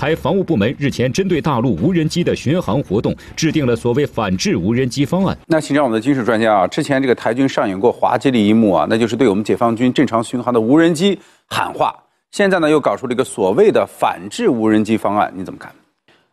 台防务部门日前针对大陆无人机的巡航活动，制定了所谓反制无人机方案。那请教我们的军事专家啊，之前这个台军上演过滑稽的一幕啊，那就是对我们解放军正常巡航的无人机喊话。现在呢，又搞出了一个所谓的反制无人机方案，你怎么看？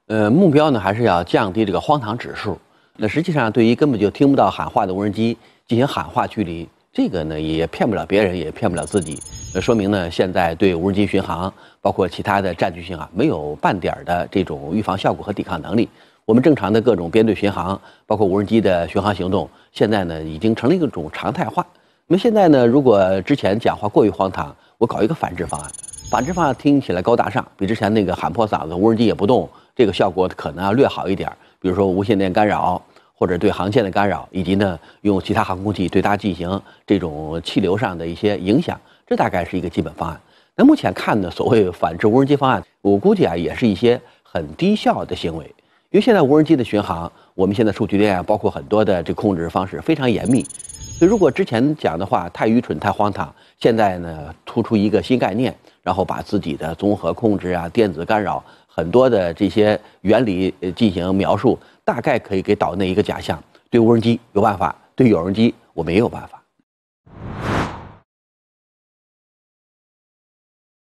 呃，目标呢，还是要降低这个荒唐指数。那实际上，对于根本就听不到喊话的无人机进行喊话距离，这个呢，也骗不了别人，也骗不了自己。说明呢，现在对无人机巡航，包括其他的战局性啊，没有半点的这种预防效果和抵抗能力。我们正常的各种编队巡航，包括无人机的巡航行动，现在呢已经成了一种常态化。那么现在呢，如果之前讲话过于荒唐，我搞一个反制方案。反制方案听起来高大上，比之前那个喊破嗓子无人机也不动，这个效果可能要略好一点。比如说无线电干扰，或者对航线的干扰，以及呢用其他航空器对它进行这种气流上的一些影响。这大概是一个基本方案。那目前看呢，所谓反制无人机方案，我估计啊，也是一些很低效的行为。因为现在无人机的巡航，我们现在数据链啊，包括很多的这控制方式非常严密。所以如果之前讲的话太愚蠢、太荒唐，现在呢，突出一个新概念，然后把自己的综合控制啊、电子干扰很多的这些原理进行描述，大概可以给岛内一个假象：对无人机有办法，对有人机我没有办法。